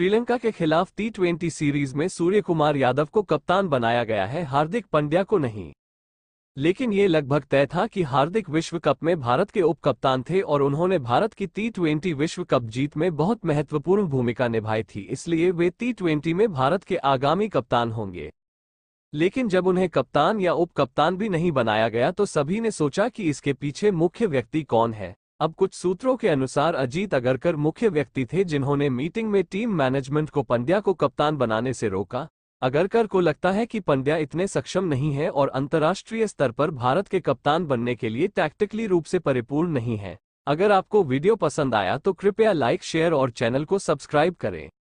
श्रीलंका के खिलाफ T twenty series में सूर्य कुमार यादव को कप्तान बनाया गया है हार्दिक पंड्या को नहीं लेकिन ये लगभग तय था कि हार्दिक विश्व कप में भारत के उप कप्तान थे और उन्होंने भारत की टी ट्वेंटी विश्व कप जीत में बहुत महत्वपूर्ण भूमिका निभाई थी इसलिए वे टी ट्वेंटी में भारत के आगामी कप्तान होंगे लेकिन जब उन्हें कप्तान या उप कप्तान भी नहीं बनाया गया तो सभी ने सोचा कि इसके पीछे मुख्य व्यक्ति कौन है अब कुछ सूत्रों के अनुसार अजीत अगरकर मुख्य व्यक्ति थे जिन्होंने मीटिंग में टीम मैनेजमेंट को पंड्या को कप्तान बनाने से रोका अगरकर को लगता है कि पंड्या इतने सक्षम नहीं है और अंतर्राष्ट्रीय स्तर पर भारत के कप्तान बनने के लिए टैक्टिकली रूप से परिपूर्ण नहीं है अगर आपको वीडियो पसंद आया तो कृपया लाइक शेयर और चैनल को सब्सक्राइब करें